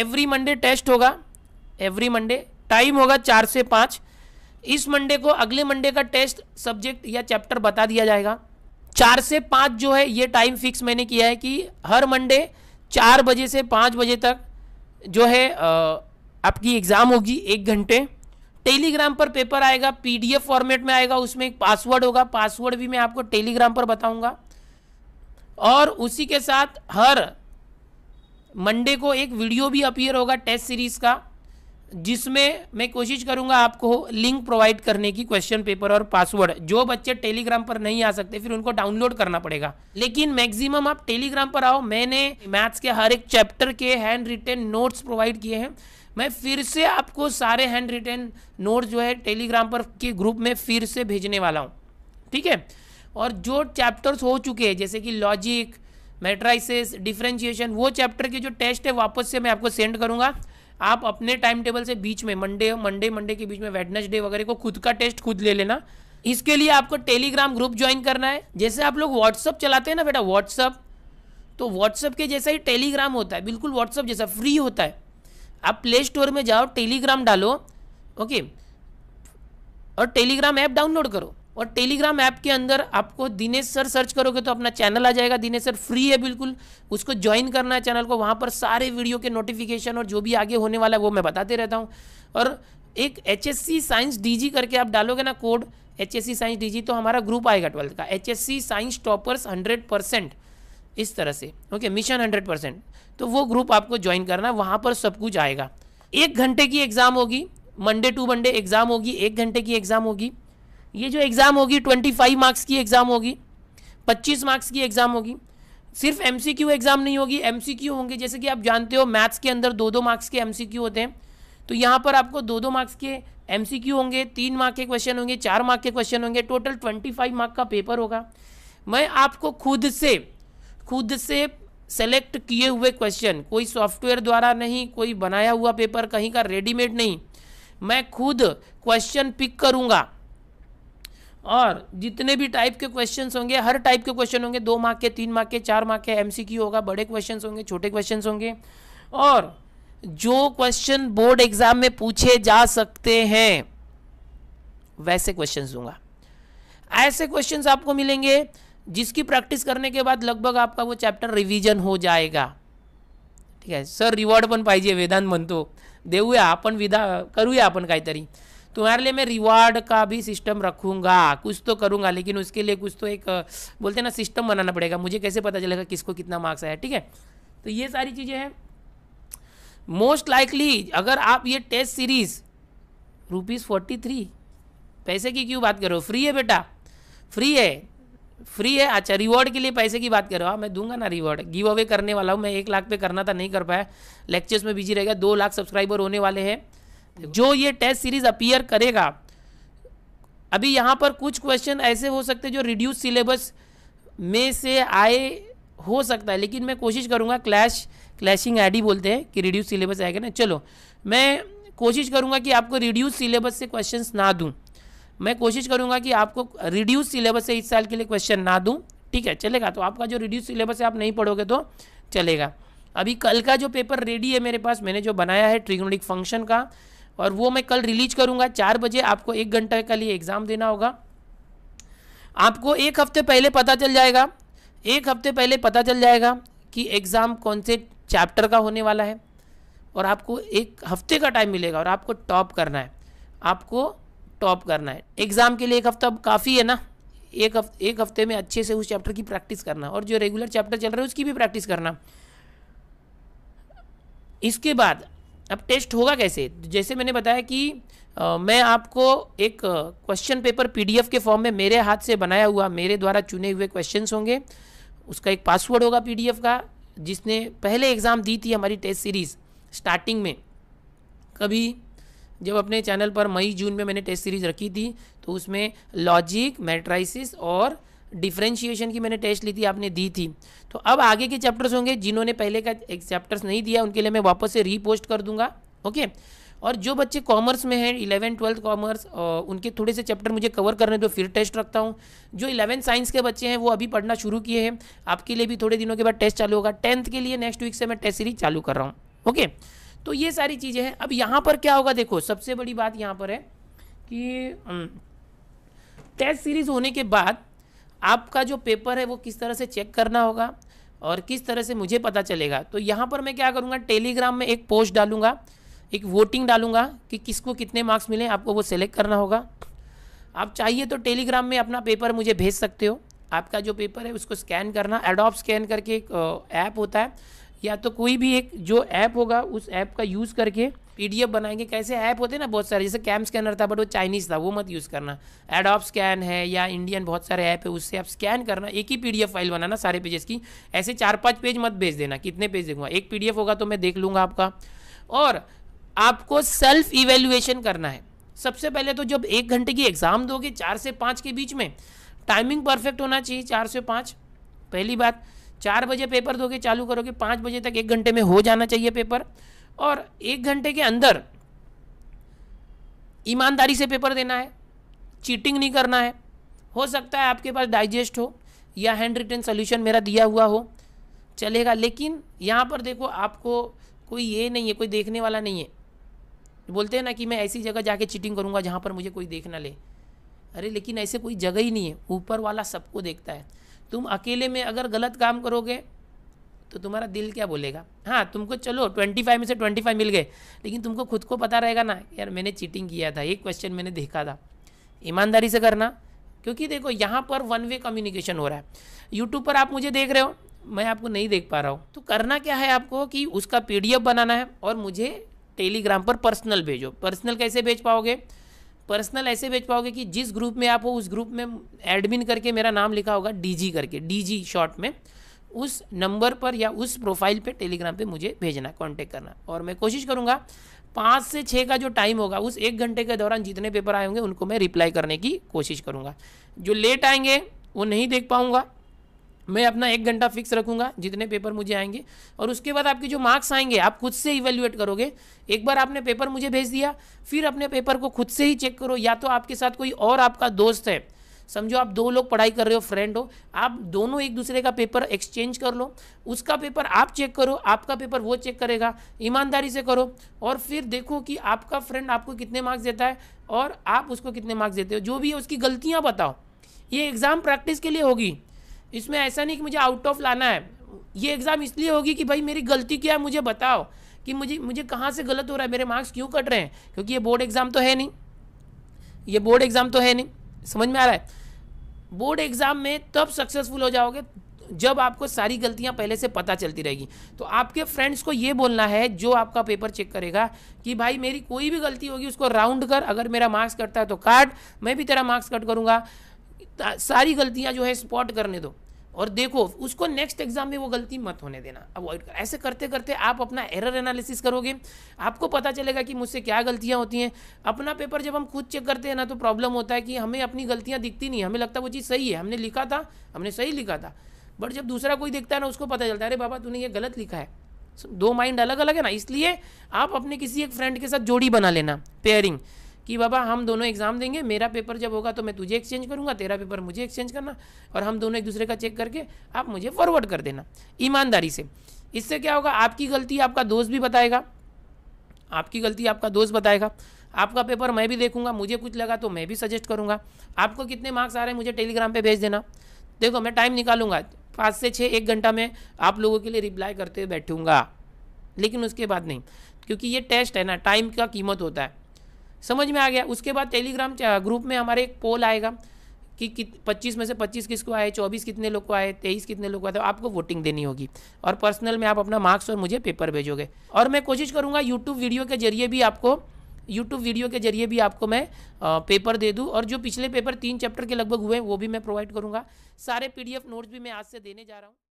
every Monday test होगा every Monday time होगा चार से पाँच इस मंडे को अगले मंडे का टेस्ट सब्जेक्ट या चैप्टर बता दिया जाएगा चार से पाँच जो है ये टाइम फिक्स मैंने किया है कि हर मंडे चार बजे से पाँच बजे तक जो है आपकी एग्ज़ाम होगी एक घंटे टेलीग्राम पर पेपर आएगा पीडीएफ फॉर्मेट में आएगा उसमें एक पासवर्ड होगा पासवर्ड भी मैं आपको टेलीग्राम पर बताऊंगा और उसी के साथ हर मंडे को एक वीडियो भी अपीयर होगा टेस्ट सीरीज़ का जिसमें मैं कोशिश करूंगा आपको लिंक प्रोवाइड करने की क्वेश्चन पेपर और पासवर्ड जो बच्चे टेलीग्राम पर नहीं आ सकते फिर उनको डाउनलोड करना पड़ेगा लेकिन मैक्सिमम आप टेलीग्राम पर आओ मैंने मैथ्स के हर एक चैप्टर के हैंड रिटेन नोट्स प्रोवाइड किए हैं मैं फिर से आपको सारे हैंड रिटेन नोट्स जो है टेलीग्राम पर के ग्रुप में फिर से भेजने वाला हूँ ठीक है और जो चैप्टर्स हो चुके हैं जैसे कि लॉजिक मेट्राइसिस डिफ्रेंशिएशन वो चैप्टर के जो टेस्ट है वापस से मैं आपको सेंड करूँगा आप अपने टाइम टेबल से बीच में मंडे मंडे मंडे के बीच में वेडनेसडे वगैरह को खुद का टेस्ट खुद ले लेना इसके लिए आपको टेलीग्राम ग्रुप ज्वाइन करना है जैसे आप लोग व्हाट्सअप चलाते हैं ना बेटा व्हाट्सअप तो व्हाट्सअप के जैसा ही टेलीग्राम होता है बिल्कुल व्हाट्सअप जैसा फ्री होता है आप प्ले स्टोर में जाओ टेलीग्राम डालो ओके और टेलीग्राम ऐप डाउनलोड करो और टेलीग्राम ऐप के अंदर आपको दिनेश सर सर्च करोगे तो अपना चैनल आ जाएगा दिनेश सर फ्री है बिल्कुल उसको ज्वाइन करना है चैनल को वहाँ पर सारे वीडियो के नोटिफिकेशन और जो भी आगे होने वाला है वो मैं बताते रहता हूँ और एक H S C science D G करके आप डालोगे ना code H S C science D G तो हमारा ग्रुप आएगा ट्वेल्थ का H S C science toppers hundred percent इस तरह से ओके मिशन हंड्रेड परसेंट तो वो ग्रुप आपको ज्वाइन करना है वहाँ पर सब कुछ आएगा एक घंटे की एग्ज़ाम होगी मंडे टू मंडे एग्ज़ाम होगी एक घंटे की एग्ज़ाम होगी ये जो एग्ज़ाम होगी ट्वेंटी फाइव मार्क्स की एग्ज़ाम होगी पच्चीस मार्क्स की एग्ज़ाम होगी सिर्फ एम सी क्यू एग्ज़ाम नहीं होगी एम सी क्यू होंगे जैसे कि आप जानते हो मैथ्स के अंदर दो दो मार्क्स के एम सी क्यू होते हैं तो यहाँ पर आपको दो दो मार्क्स के एम सी क्यू होंगे तीन मार्क के क्वेश्चन होंगे चार मार्क के क्वेश्चन होंगे टोटल ट्वेंटी फाइव मार्क का पेपर होगा मैं आपको खुद से खुद से सेलेक्ट किए हुए क्वेश्चन कोई सॉफ्टवेयर द्वारा नहीं कोई बनाया हुआ पेपर कहीं का रेडीमेड नहीं मैं खुद क्वेश्चन पिक करूँगा और जितने भी टाइप के क्वेश्चन होंगे हर टाइप के क्वेश्चन होंगे दो मार्क के तीन मार्क के चार मार्क के एमसीक्यू होगा बड़े क्वेश्चन होंगे छोटे क्वेश्चन होंगे और जो क्वेश्चन बोर्ड एग्जाम में पूछे जा सकते हैं वैसे क्वेश्चन दूंगा ऐसे क्वेश्चन आपको मिलेंगे जिसकी प्रैक्टिस करने के बाद लगभग आपका वो चैप्टर रिविजन हो जाएगा ठीक है सर रिवॉर्ड पण पाइजिए वेदांत तो देऊया अपन विधा करूया आपण तरी तुम्हारे लिए मैं रिवार्ड का भी सिस्टम रखूंगा कुछ तो करूँगा लेकिन उसके लिए कुछ तो एक बोलते हैं ना सिस्टम बनाना पड़ेगा मुझे कैसे पता चलेगा किसको कितना मार्क्स आया ठीक है तो ये सारी चीज़ें हैं मोस्ट लाइकली अगर आप ये test series rupees forty three पैसे की क्यों बात करो फ्री है बेटा फ्री है फ्री है अच्छा रिवॉर्ड के लिए पैसे की बात कर रहा हूँ हाँ, मैं दूंगा ना रिवॉर्ड गिव अवे करने वाला हूँ मैं एक लाख पे करना था नहीं कर पाया लेक्चर्स में बिजी रहेगा दो लाख सब्सक्राइबर होने वाले हैं जो ये टेस्ट सीरीज अपीयर करेगा अभी यहाँ पर कुछ क्वेश्चन ऐसे हो सकते हैं जो रिड्यूस सिलेबस में से आए हो सकता है लेकिन मैं कोशिश करूँगा क्लैश क्लैशिंग आईडी बोलते हैं कि रिड्यूस सिलेबस आएगा ना चलो मैं कोशिश करूँगा कि आपको रिड्यूस सिलेबस से क्वेश्चन ना दूँ मैं कोशिश करूँगा कि आपको रिड्यूस सिलेबस से इस साल के लिए क्वेश्चन ना दूँ ठीक है चलेगा तो आपका जो रिड्यूस सिलेबस है आप नहीं पढ़ोगे तो चलेगा अभी कल का जो पेपर रेडी है मेरे पास मैंने जो बनाया है ट्रिग्नोडिक फंक्शन का और वो मैं कल रिलीज करूँगा चार बजे आपको एक घंटे के लिए एग्ज़ाम देना होगा आपको एक हफ्ते पहले पता चल जाएगा एक हफ्ते पहले पता चल जाएगा कि एग्ज़ाम कौन से चैप्टर का होने वाला है और आपको एक हफ्ते का टाइम मिलेगा और आपको टॉप करना है आपको टॉप करना है एग्ज़ाम के लिए एक हफ्ता काफ़ी है ना एक हफ्ते एक हफ्ते में अच्छे से उस चैप्टर की प्रैक्टिस करना और जो रेगुलर चैप्टर चल रहे हैं उसकी भी प्रैक्टिस करना इसके बाद अब टेस्ट होगा कैसे जैसे मैंने बताया कि आ, मैं आपको एक क्वेश्चन पेपर पीडीएफ के फॉर्म में मेरे हाथ से बनाया हुआ मेरे द्वारा चुने हुए क्वेश्चंस होंगे उसका एक पासवर्ड होगा पीडीएफ का जिसने पहले एग्ज़ाम दी थी हमारी टेस्ट सीरीज़ स्टार्टिंग में कभी जब अपने चैनल पर मई जून में मैंने टेस्ट सीरीज़ रखी थी तो उसमें लॉजिक मेट्राइसिस और डिफ्रेंशिएशन की मैंने टेस्ट ली थी आपने दी थी तो अब आगे के चैप्टर्स होंगे जिन्होंने पहले का चैप्टर्स नहीं दिया उनके लिए मैं वापस से रीपोस्ट कर दूंगा ओके और जो बच्चे कॉमर्स में हैं इलेवन ट्वेल्थ कॉमर्स उनके थोड़े से चैप्टर मुझे कवर करने दो फिर टेस्ट रखता हूँ जो इलेवन साइंस के बच्चे हैं वो अभी पढ़ना शुरू किए हैं आपके लिए भी थोड़े दिनों के बाद टेस्ट चालू होगा टेंथ के लिए नेक्स्ट वीक से मैं टेस्ट सीरीज चालू कर रहा हूँ ओके तो ये सारी चीज़ें हैं अब यहाँ पर क्या होगा देखो सबसे बड़ी बात यहाँ पर है कि टेस्ट सीरीज होने के बाद आपका जो पेपर है वो किस तरह से चेक करना होगा और किस तरह से मुझे पता चलेगा तो यहाँ पर मैं क्या करूँगा टेलीग्राम में एक पोस्ट डालूंगा एक वोटिंग डालूंगा कि किसको कितने मार्क्स मिले आपको वो सेलेक्ट करना होगा आप चाहिए तो टेलीग्राम में अपना पेपर मुझे भेज सकते हो आपका जो पेपर है उसको स्कैन करना एडोप स्कैन करके एक ऐप होता है या तो कोई भी एक जो ऐप होगा उस ऐप का यूज़ करके पीडीएफ बनाएंगे कैसे ऐप होते हैं ना बहुत सारे जैसे कैम स्कैनर था बट वो चाइनीज़ था वो मत यूज़ करना एडॉप स्कैन है या इंडियन बहुत सारे ऐप है उससे आप स्कैन करना एक ही पीडीएफ फाइल बनाना सारे पेजेस की ऐसे चार पाँच पेज मत भेज देना कितने पेज देखूंगा एक पीडीएफ होगा तो मैं देख लूँगा आपका और आपको सेल्फ इवेल्युएशन करना है सबसे पहले तो जब एक घंटे की एग्ज़ाम दोगे चार से पाँच के बीच में टाइमिंग परफेक्ट होना चाहिए चार से पाँच पहली बात चार बजे पेपर दोगे चालू करोगे पाँच बजे तक एक घंटे में हो जाना चाहिए पेपर और एक घंटे के अंदर ईमानदारी से पेपर देना है चीटिंग नहीं करना है हो सकता है आपके पास डाइजेस्ट हो या हैंड रिटन सोल्यूशन मेरा दिया हुआ हो चलेगा लेकिन यहाँ पर देखो आपको कोई ये नहीं है कोई देखने वाला नहीं है बोलते हैं ना कि मैं ऐसी जगह जाके चीटिंग करूँगा जहाँ पर मुझे कोई देखना ले अरे लेकिन ऐसे कोई जगह ही नहीं है ऊपर वाला सबको देखता है तुम अकेले में अगर गलत काम करोगे तो तुम्हारा दिल क्या बोलेगा हाँ तुमको चलो ट्वेंटी फाइव में से ट्वेंटी फाइव मिल गए लेकिन तुमको खुद को पता रहेगा ना यार मैंने चीटिंग किया था एक क्वेश्चन मैंने देखा था ईमानदारी से करना क्योंकि देखो यहाँ पर वन वे कम्युनिकेशन हो रहा है यूट्यूब पर आप मुझे देख रहे हो मैं आपको नहीं देख पा रहा हूँ तो करना क्या है आपको कि उसका पी बनाना है और मुझे टेलीग्राम पर पर्सनल भेजो पर्सनल कैसे भेज पाओगे पर्सनल ऐसे भेज पाओगे कि जिस ग्रुप में आप हो उस ग्रुप में एडमिन करके मेरा नाम लिखा होगा डीजी करके डीजी शॉर्ट में उस नंबर पर या उस प्रोफाइल पे टेलीग्राम पे मुझे भेजना कांटेक्ट करना और मैं कोशिश करूँगा पाँच से छः का जो टाइम होगा उस एक घंटे के दौरान जितने पेपर आए होंगे उनको मैं रिप्लाई करने की कोशिश करूँगा जो लेट आएंगे वो नहीं देख पाऊँगा मैं अपना एक घंटा फिक्स रखूंगा जितने पेपर मुझे आएंगे और उसके बाद आपके जो मार्क्स आएंगे आप खुद से इवेल्युएट करोगे एक बार आपने पेपर मुझे भेज दिया फिर अपने पेपर को खुद से ही चेक करो या तो आपके साथ कोई और आपका दोस्त है समझो आप दो लोग पढ़ाई कर रहे हो फ्रेंड हो आप दोनों एक दूसरे का पेपर एक्सचेंज कर लो उसका पेपर आप चेक करो आपका पेपर वो चेक करेगा ईमानदारी से करो और फिर देखो कि आपका फ्रेंड आपको कितने मार्क्स देता है और आप उसको कितने मार्क्स देते हो जो भी है उसकी गलतियाँ बताओ ये एग्ज़ाम प्रैक्टिस के लिए होगी इसमें ऐसा नहीं कि मुझे आउट ऑफ लाना है ये एग्ज़ाम इसलिए होगी कि भाई मेरी गलती क्या है मुझे बताओ कि मुझे मुझे कहाँ से गलत हो रहा है मेरे मार्क्स क्यों कट रहे हैं क्योंकि ये बोर्ड एग्ज़ाम तो है नहीं ये बोर्ड एग्ज़ाम तो है नहीं समझ में आ रहा है बोर्ड एग्ज़ाम में तब सक्सेसफुल हो जाओगे जब आपको सारी गलतियां पहले से पता चलती रहेगी तो आपके फ्रेंड्स को ये बोलना है जो आपका पेपर चेक करेगा कि भाई मेरी कोई भी गलती होगी उसको राउंड कर अगर मेरा मार्क्स कटता है तो काट मैं भी तेरा मार्क्स कट करूँगा सारी गलतियाँ जो है स्पॉट करने दो और देखो उसको नेक्स्ट एग्जाम में वो गलती मत होने देना अवॉइड कर ऐसे करते करते आप अपना एरर एनालिसिस करोगे आपको पता चलेगा कि मुझसे क्या गलतियाँ होती हैं अपना पेपर जब हम खुद चेक करते हैं ना तो प्रॉब्लम होता है कि हमें अपनी गलतियाँ दिखती नहीं हमें लगता वो चीज़ सही है हमने लिखा था हमने सही लिखा था बट जब दूसरा कोई देखता है ना उसको पता चलता है अरे बाबा तूने ये गलत लिखा है दो माइंड अलग अलग है ना इसलिए आप अपने किसी एक फ्रेंड के साथ जोड़ी बना लेना पेयरिंग कि बाबा हम दोनों एग्ज़ाम देंगे मेरा पेपर जब होगा तो मैं तुझे एक्सचेंज करूँगा तेरा पेपर मुझे एक्सचेंज करना और हम दोनों एक दूसरे का चेक करके आप मुझे फॉरवर्ड कर देना ईमानदारी से इससे क्या होगा आपकी गलती आपका दोस्त भी बताएगा आपकी गलती आपका दोस्त बताएगा आपका पेपर मैं भी देखूंगा मुझे कुछ लगा तो मैं भी सजेस्ट करूंगा आपको कितने मार्क्स आ रहे हैं मुझे टेलीग्राम पे भेज देना देखो मैं टाइम निकालूंगा पाँच से छः एक घंटा में आप लोगों के लिए रिप्लाई करते हुए बैठूंगा लेकिन उसके बाद नहीं क्योंकि ये टेस्ट है ना टाइम का कीमत होता है समझ में आ गया उसके बाद टेलीग्राम ग्रुप में हमारे एक पोल आएगा कि, पच्चीस में से 25 किसको आए 24 कितने लोग को आए 23 कितने लोग को आए तो आपको वोटिंग देनी होगी और पर्सनल में आप अपना मार्क्स और मुझे पेपर भेजोगे और मैं कोशिश करूँगा यूट्यूब वीडियो के जरिए भी आपको यूट्यूब वीडियो के जरिए भी आपको मैं आ, पेपर दे दूँ और जो पिछले पेपर तीन चैप्टर के लगभग हुए वो भी मैं प्रोवाइड करूँगा सारे पीडीएफ नोट्स भी मैं आज से देने जा रहा हूँ